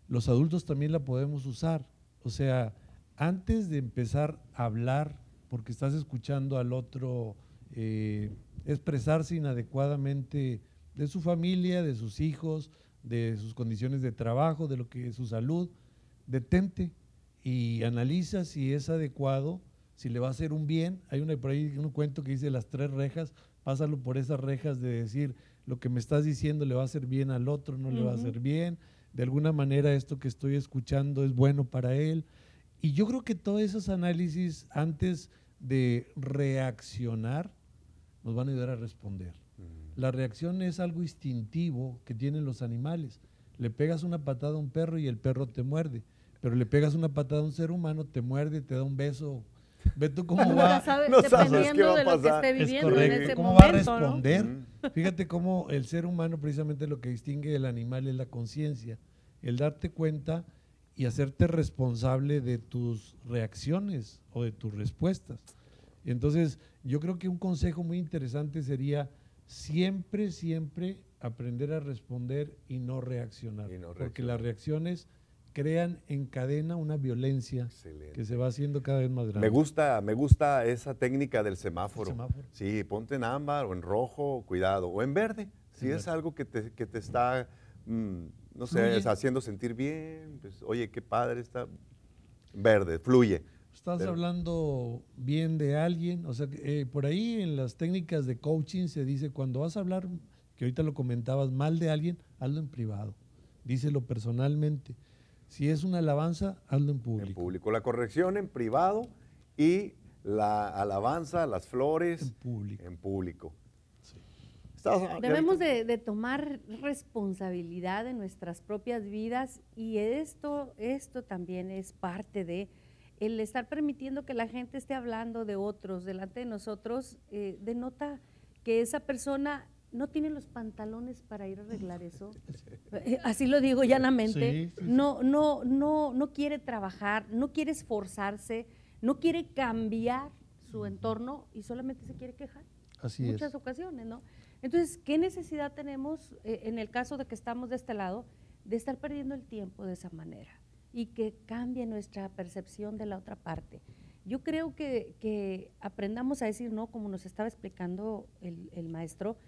los adultos también la podemos usar. O sea, antes de empezar a hablar, porque estás escuchando al otro eh, expresarse inadecuadamente de su familia, de sus hijos, de sus condiciones de trabajo, de lo que es su salud, detente y analiza si es adecuado si le va a hacer un bien, hay una, por ahí un cuento que dice las tres rejas, pásalo por esas rejas de decir lo que me estás diciendo le va a hacer bien al otro, no le va a hacer bien, de alguna manera esto que estoy escuchando es bueno para él. Y yo creo que todos esos análisis antes de reaccionar nos van a ayudar a responder. La reacción es algo instintivo que tienen los animales. Le pegas una patada a un perro y el perro te muerde, pero le pegas una patada a un ser humano, te muerde, te da un beso, Ve tú cómo va. a responder? Fíjate cómo el ser humano, precisamente lo que distingue del animal es la conciencia. El darte cuenta y hacerte responsable de tus reacciones o de tus respuestas. Entonces, yo creo que un consejo muy interesante sería siempre, siempre aprender a responder y no reaccionar. Y no reaccionar. Porque las reacciones crean en cadena una violencia que se va haciendo cada vez más grande. Me gusta, me gusta esa técnica del semáforo. Sí, ponte en ámbar o en rojo, cuidado, o en verde, si es algo que te, está, mm, no sé, haciendo sentir bien, pues, oye, qué padre está, verde, fluye. Estás hablando bien de alguien, o sea, eh, por ahí en las técnicas de coaching se dice, cuando vas a hablar, que ahorita lo comentabas, mal de alguien, hazlo en privado, díselo personalmente si es una alabanza, hazlo en público. En público. La corrección en privado y la alabanza, las flores. En público. Ah, debemos de, tomar responsabilidad de nuestras propias vidas y esto, esto también es parte de el estar permitiendo que la gente esté hablando de otros delante de nosotros, eh, denota que esa persona no tiene los pantalones para ir a arreglar eso. Eh, así lo digo llanamente. No, no, no, no quiere trabajar, no quiere esforzarse, no quiere cambiar su entorno y solamente se quiere quejar. Así Muchas ocasiones, ¿no? Entonces, ¿qué necesidad tenemos eh, en el caso de que estamos de este lado de estar perdiendo el tiempo de esa manera y que cambie nuestra percepción de la otra parte? Yo creo que, aprendamos a decir no, como nos estaba explicando el maestro,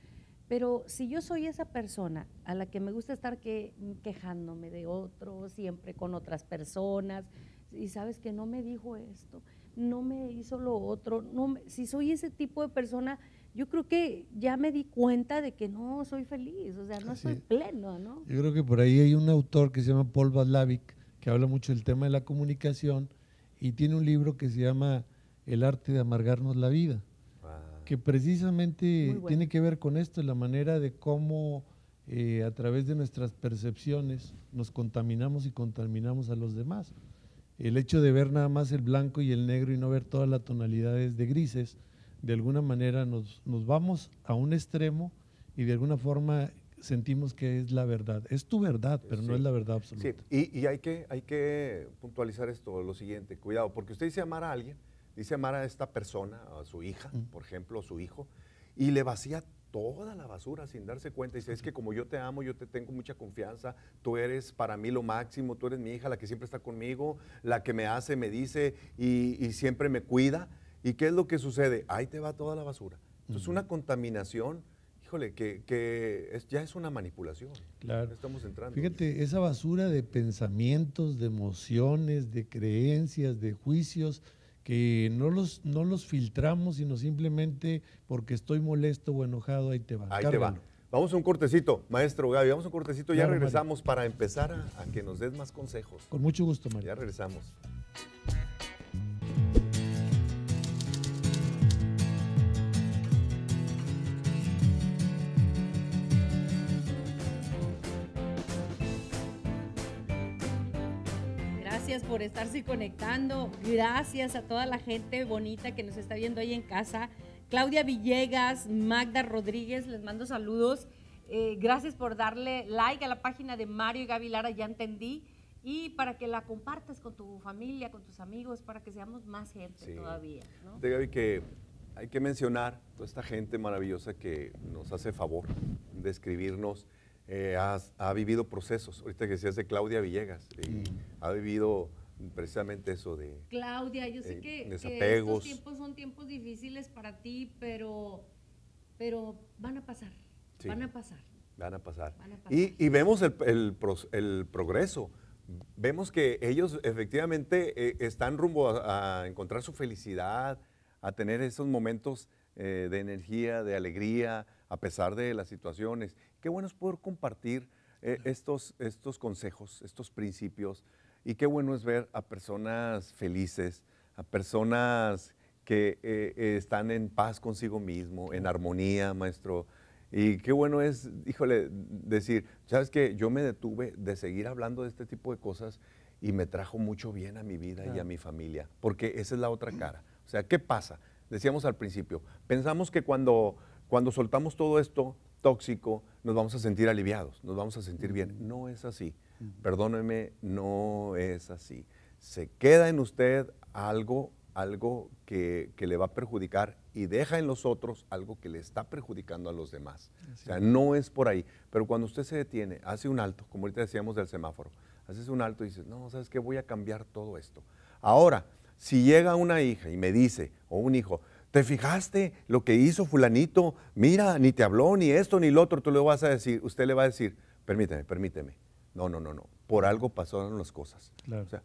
pero si yo soy esa persona a la que me gusta estar quejándome de otro, siempre con otras personas, y sabes que no me dijo esto, no me hizo lo otro, no si soy ese tipo de persona, yo creo que ya me di cuenta de que no soy feliz, o sea, no soy pleno, ¿no? Yo creo que por ahí hay un autor que se llama Paul Badlavik, que habla mucho del tema de la comunicación, y tiene un libro que se llama El arte de amargarnos la vida que precisamente tiene que ver con esto, la manera de cómo eh, a través de nuestras percepciones nos contaminamos y contaminamos a los demás. El hecho de ver nada más el blanco y el negro y no ver todas las tonalidades de grises, de alguna manera nos, vamos a un extremo y de alguna forma sentimos que es la verdad. Es tu verdad, pero no es la verdad absoluta. y, hay, que, hay que puntualizar esto, lo siguiente, cuidado, porque usted dice amar a alguien, dice amar a esta persona, a su hija, mm. por ejemplo, a su hijo, y le vacía toda la basura sin darse cuenta. Y dice, es que como yo te amo, yo te tengo mucha confianza, tú eres para mí lo máximo, tú eres mi hija, la que siempre está conmigo, la que me hace, me dice y, siempre me cuida. ¿Y qué es lo que sucede? Ahí te va toda la basura. Entonces, una contaminación, híjole, que, ya es una manipulación. Claro. Estamos entrando. Fíjate, esa basura de pensamientos, de emociones, de creencias, de juicios, que no los, no los filtramos, sino simplemente porque estoy molesto o enojado, ahí te va. Ahí te va. Vamos a un cortecito, maestro Gaby, vamos a un cortecito, ya regresamos para empezar a, que nos des más consejos. Con mucho gusto, María. Ya regresamos. por estarse conectando. Gracias a toda la gente bonita que nos está viendo ahí en casa. Claudia Villegas, Magda Rodríguez, les mando saludos. Eh, gracias por darle like a la página de Mario y Gaby Lara, ya entendí. Y para que la compartas con tu familia, con tus amigos, para que seamos más gente todavía. ¿no? De Gaby, que hay que mencionar toda esta gente maravillosa que nos hace favor de escribirnos. Eh, ha, vivido procesos. Ahorita que se de Claudia Villegas, eh, ha vivido precisamente eso de... Claudia, yo sé eh, que, estos tiempos son tiempos difíciles para ti, pero, pero van a pasar, van a pasar. Van a pasar. Y, vemos el, progreso, vemos que ellos efectivamente eh, están rumbo a, encontrar su felicidad, a tener esos momentos eh, de energía, de alegría, a pesar de las situaciones. Qué bueno es poder compartir estos, estos consejos, estos principios. Y qué bueno es ver a personas felices, a personas que eh, eh, están en paz consigo mismo, en armonía, maestro. Y qué bueno es, híjole, decir, sabes que yo me detuve de seguir hablando de este tipo de cosas y me trajo mucho bien a mi vida y a mi familia, porque esa es la otra cara. O sea, ¿qué pasa? Decíamos al principio, pensamos que cuando, cuando soltamos todo esto tóxico, nos vamos a sentir aliviados, nos vamos a sentir bien. No es así. Perdóneme, no es así. Se queda en usted algo, algo que, le va a perjudicar y deja en los otros algo que le está perjudicando a los demás. o sea, no es por ahí. Pero cuando usted se detiene, hace un alto, como ahorita decíamos del semáforo, haces un alto y dice, no, ¿sabes qué? Voy a cambiar todo esto. Ahora, si llega una hija y me dice, o un hijo, ¿te fijaste lo que hizo fulanito? Mira, ni te habló, ni esto, ni lo otro, tú le vas a decir, usted le va a decir, permíteme, permíteme no, no, no, no. Por algo pasaron las cosas. O sea,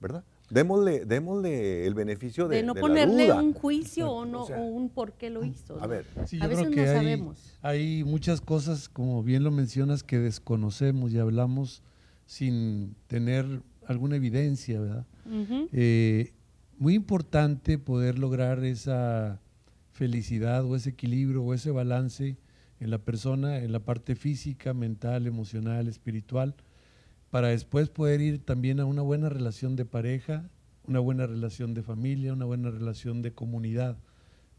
¿verdad? Démosle, démosle el beneficio de, de no ponerle un juicio o no un por qué lo hizo. A ver, hay, sabemos. Hay muchas cosas, como bien lo mencionas, que desconocemos y hablamos sin tener alguna evidencia, ¿verdad? Eh, muy importante poder lograr esa felicidad o ese equilibrio o ese balance en la persona, en la parte física, mental, emocional, espiritual, para después poder ir también a una buena relación de pareja, una buena relación de familia, una buena relación de comunidad.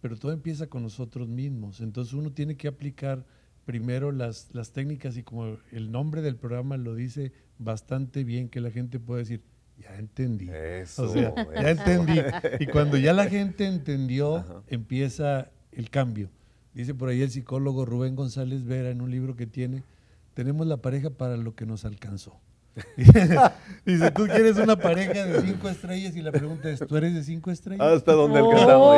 Pero todo empieza con nosotros mismos. Entonces uno tiene que aplicar primero las, las técnicas y como el nombre del programa lo dice bastante bien, que la gente puede decir, ya entendí. Eso, ya entendí. Y cuando ya la gente entendió, empieza el cambio. Dice por ahí el psicólogo Rubén González Vera en un libro que tiene, tenemos la pareja para lo que nos alcanzó. Dice, tú quieres una pareja de cinco estrellas y la pregunta es, ¿tú eres de cinco estrellas? Hasta donde el alcanzamos.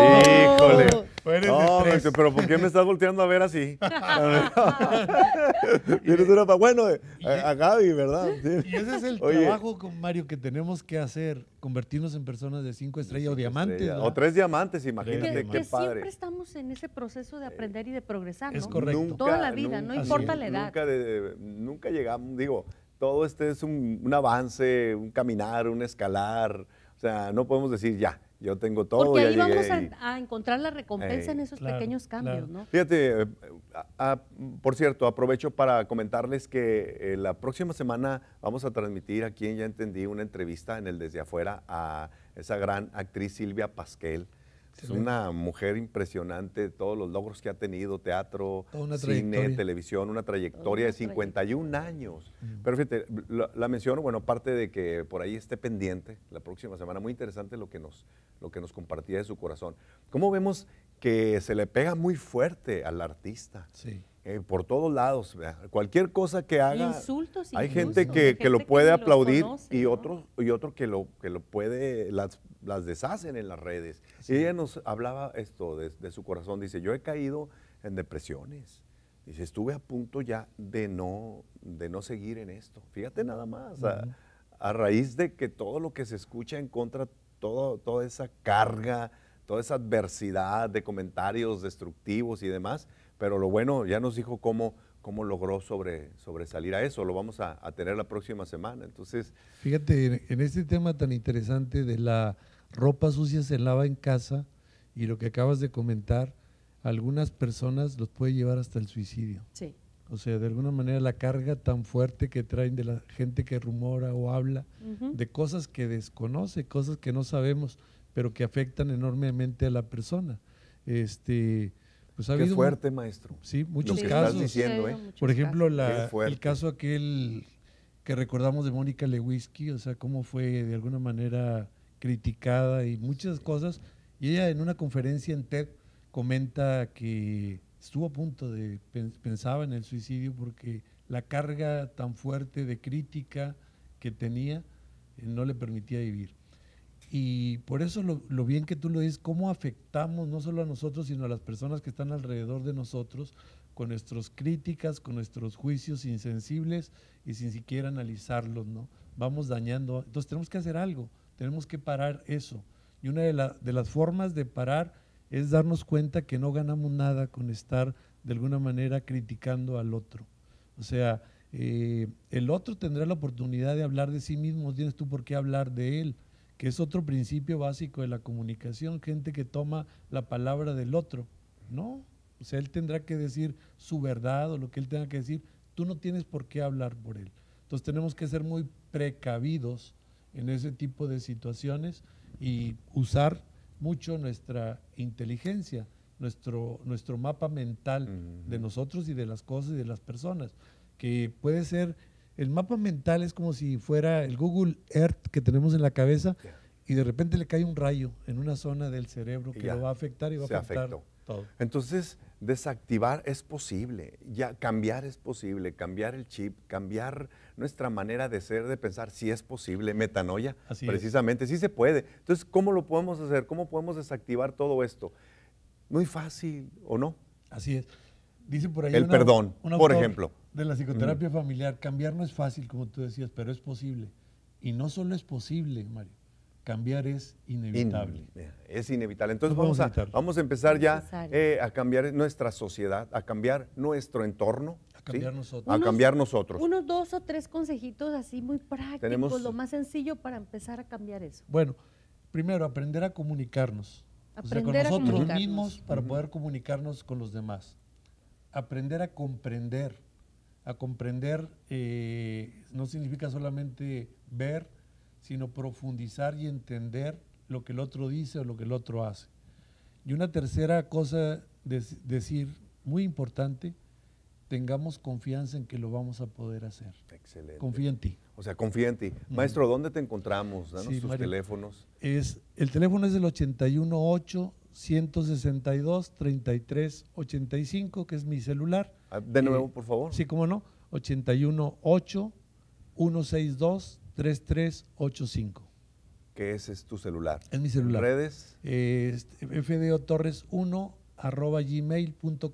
Híjole. de pero ¿por qué me estás volteando a ver así? bueno, eh, e-, a, Gaby, ¿verdad? Y ese es el trabajo con Mario que tenemos que hacer, convertirnos en personas de cinco estrellas o diamantes. O tres diamantes, imagínate que, qué padre. Siempre estamos en ese proceso de aprender y de progresar. ¿no? Es correcto. Toda la vida, no importa la edad. nunca llegamos, digo, todo este es un, avance, un caminar, un escalar. O sea, no podemos decir ya, yo tengo todo. Porque ahí vamos a, encontrar la recompensa en esos pequeños cambios, ¿no? Fíjate, eh, por cierto, aprovecho para comentarles que eh, la próxima semana vamos a transmitir aquí en Ya Entendí una entrevista en el Desde Afuera a esa gran actriz Silvia Pasquel es una mujer impresionante, todos los logros que ha tenido, teatro, cine, televisión, una trayectoria de 51 años. Pero fíjate, la, menciono, bueno, aparte de que por ahí esté pendiente la próxima semana, muy interesante lo que nos, lo que nos compartía de su corazón. ¿Cómo vemos que se le pega muy fuerte al artista? Sí. Eh, por todos lados. Cualquier cosa que haga. hay gente que, que lo puede aplaudir y otros y otro que lo que lo puede las, las deshacen en las redes. ella nos hablaba esto de, su corazón. Dice, yo he caído en depresiones. Dice, estuve a punto ya de no de no seguir en esto. Fíjate nada más. a, raíz de que todo lo que se escucha en contra, toda esa carga, toda esa adversidad de comentarios destructivos y demás, pero lo bueno, ya nos dijo cómo, cómo logró sobresalir a eso. Lo vamos a, tener la próxima semana. Entonces. Fíjate, en este tema tan interesante de la ropa sucia se lava en casa y lo que acabas de comentar, algunas personas los puede llevar hasta el suicidio. Sí. O sea, de alguna manera la carga tan fuerte que traen de la gente que rumora o habla, de cosas que desconoce, cosas que no sabemos, pero que afectan enormemente a la persona. Este, pues Qué fuerte, maestro. Sí, muchos lo que casos. Estás diciendo, ¿eh? Por ejemplo, el caso aquel que recordamos de Mónica Lewinsky, o sea, cómo fue de alguna manera criticada y muchas cosas. Y ella en una conferencia en TED comenta que estuvo a punto de, pensaba en el suicidio porque la carga tan fuerte de crítica que tenía eh, no le permitía vivir. Y por eso lo, bien que tú lo dices, cómo afectamos no solo a nosotros, sino a las personas que están alrededor de nosotros con nuestras críticas, con nuestros juicios insensibles y sin siquiera analizarlos, ¿no? Vamos dañando. Entonces tenemos que hacer algo, tenemos que parar eso. Y una de, las formas de parar es darnos cuenta que no ganamos nada con estar de alguna manera criticando al otro. O sea, eh, el otro tendrá la oportunidad de hablar de sí mismo, tienes tú por qué hablar de él que es otro principio básico de la comunicación, gente que toma la palabra del otro. No, o sea, él tendrá que decir su verdad o lo que él tenga que decir. Tú no tienes por qué hablar por él. Entonces tenemos que ser muy precavidos en ese tipo de situaciones y usar mucho nuestra inteligencia, nuestro, nuestro mapa mental de nosotros y de las cosas y de las personas, que puede ser el mapa mental es como si fuera el Google Earth que tenemos en la cabeza y de repente le cae un rayo en una zona del cerebro que lo va a afectar y va a afectar todo. Entonces, desactivar es posible, ya cambiar es posible, cambiar el chip, cambiar nuestra manera de ser, de pensar, si es posible, metanoia, precisamente, sí se puede. Entonces, ¿cómo lo podemos hacer? ¿Cómo podemos desactivar todo esto? Muy fácil, ¿o no? Así es. Dice por ahí. El perdón, por ejemplo de la psicoterapia mm. familiar, cambiar no es fácil, como tú decías, pero es posible. Y no solo es posible, Mario, cambiar es inevitable. es inevitable. Entonces vamos, a, vamos a, empezar ya eh, a cambiar nuestra sociedad, a cambiar nuestro entorno. A cambiar nosotros. Unos, a cambiar nosotros. Unos dos o tres consejitos así muy prácticos, lo más sencillo para empezar a cambiar eso. Bueno, primero, aprender a comunicarnos. Aprender a con nosotros mismos para poder comunicarnos con los demás. Aprender a comprender a comprender eh, no significa solamente ver, sino profundizar y entender lo que el otro dice o lo que el otro hace. Y una tercera cosa, de decir, muy importante, tengamos confianza en que lo vamos a poder hacer. Excelente. Confía en ti. O sea, confía en ti. Maestro, ¿dónde te encontramos? Danos tus teléfonos. Es, el teléfono es el 818 162 3385, que es mi celular. Ah, de nuevo, eh, por favor. Sí, cómo no. 818-162-3385. ¿Qué ese es tu celular? Es mi celular. ¿Redes? Este, FDO Torres 1 arroba gmail.com.mx.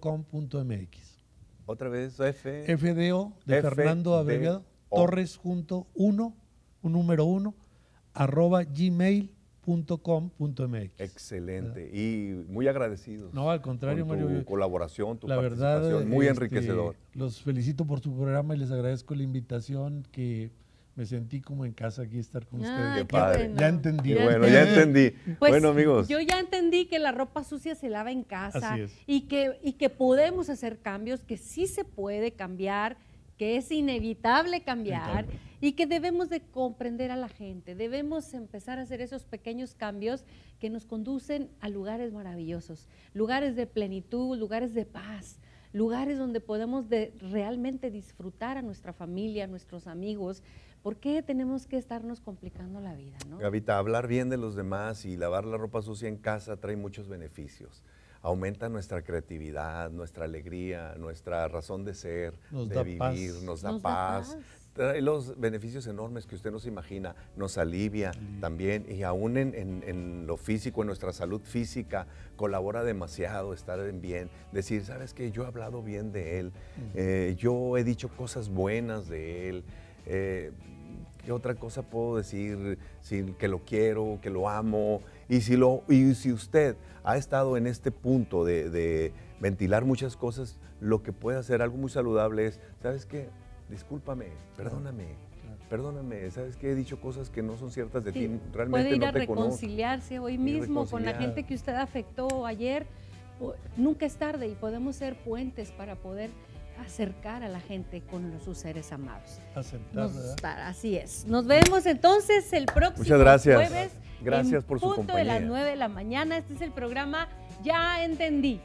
Otra vez, FDO de Fernando abreviado. Torres junto 1, un número 1, arroba gmail .com.mx. Excelente y muy agradecidos No, al contrario, Mario. Tu colaboración, tu la participación, muy este, enriquecedor. Los felicito por su programa y les agradezco la invitación que me sentí como en casa aquí estar con ah, ustedes. Padre. Ya entendí. bueno, ya entendí. Pues, bueno, amigos. Yo ya entendí que la ropa sucia se lava en casa y que y que podemos hacer cambios, que sí se puede cambiar, que es inevitable cambiar y que debemos de comprender a la gente, debemos empezar a hacer esos pequeños cambios que nos conducen a lugares maravillosos, lugares de plenitud, lugares de paz, lugares donde podemos de realmente disfrutar a nuestra familia, a nuestros amigos. ¿Por qué tenemos que estarnos complicando la vida? ¿no? Gavita, hablar bien de los demás y lavar la ropa sucia en casa trae muchos beneficios. Aumenta nuestra creatividad, nuestra alegría, nuestra razón de ser, de vivir, Nos, da paz, trae los beneficios enormes que usted no se imagina, nos alivia también y aún en, lo físico, en nuestra salud física, colabora demasiado estar en bien, decir, sabes qué? yo he hablado bien de él, eh, yo he dicho cosas buenas de él. Eh, ¿Qué otra cosa puedo decir? Si, que lo quiero, que lo amo. Y si, lo, y si usted ha estado en este punto de, de ventilar muchas cosas, lo que puede hacer algo muy saludable es, ¿sabes qué? discúlpame, perdóname, perdóname, ¿sabes que He dicho cosas que no son ciertas de ti, realmente puede ir a reconciliarse hoy mismo con la gente que usted afectó ayer. Nunca es tarde y podemos ser puentes para poder acercar a la gente con sus seres amados. Aceptar, Así es. Nos vemos entonces el próximo Muchas gracias. jueves. Gracias en por punto punto de las 9 de la mañana. Este es el programa Ya Entendí.